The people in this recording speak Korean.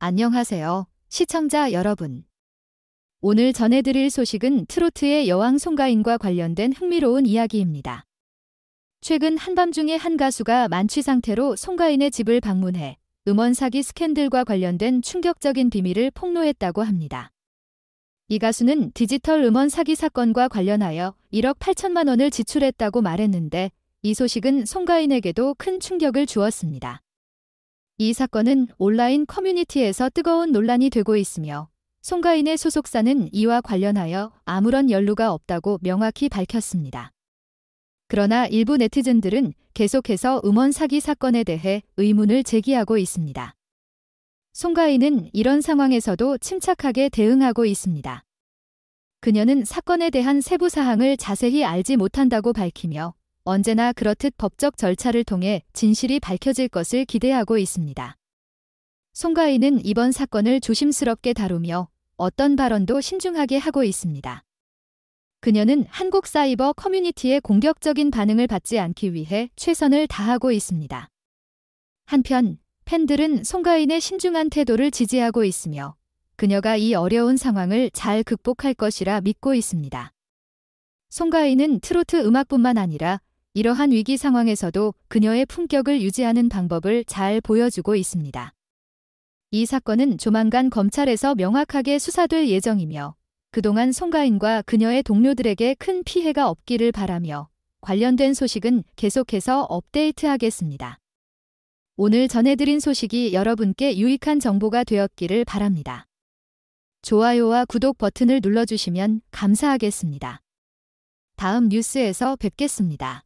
안녕하세요, 시청자 여러분. 오늘 전해드릴 소식은 트로트의 여왕 송가인과 관련된 흥미로운 이야기입니다. 최근 한밤중에 한 가수가 만취 상태로 송가인의 집을 방문해 음원 사기 스캔들과 관련된 충격적인 비밀을 폭로했다고 합니다. 이 가수는 디지털 음원 사기 사건과 관련하여 1억 8천만 원을 지출했다고 말했는데 이 소식은 송가인에게도 큰 충격을 주었습니다. 이 사건은 온라인 커뮤니티에서 뜨거운 논란이 되고 있으며 송가인의 소속사는 이와 관련하여 아무런 연루가 없다고 명확히 밝혔습니다. 그러나 일부 네티즌들은 계속해서 음원 사기 사건에 대해 의문을 제기하고 있습니다. 송가인은 이런 상황에서도 침착하게 대응하고 있습니다. 그녀는 사건에 대한 세부 사항을 자세히 알지 못한다고 밝히며 언제나 그렇듯 법적 절차를 통해 진실이 밝혀질 것을 기대하고 있습니다. 송가인은 이번 사건을 조심스럽게 다루며 어떤 발언도 신중하게 하고 있습니다. 그녀는 한국 사이버 커뮤니티의 공격적인 반응을 받지 않기 위해 최선을 다하고 있습니다. 한편 팬들은 송가인의 신중한 태도를 지지하고 있으며 그녀가 이 어려운 상황을 잘 극복할 것이라 믿고 있습니다. 송가인은 트로트 음악뿐만 아니라 이러한 위기 상황에서도 그녀의 품격을 유지하는 방법을 잘 보여주고 있습니다. 이 사건은 조만간 검찰에서 명확하게 수사될 예정이며 그동안 송가인과 그녀의 동료들에게 큰 피해가 없기를 바라며 관련된 소식은 계속해서 업데이트하겠습니다. 오늘 전해드린 소식이 여러분께 유익한 정보가 되었기를 바랍니다. 좋아요와 구독 버튼을 눌러주시면 감사하겠습니다. 다음 뉴스에서 뵙겠습니다.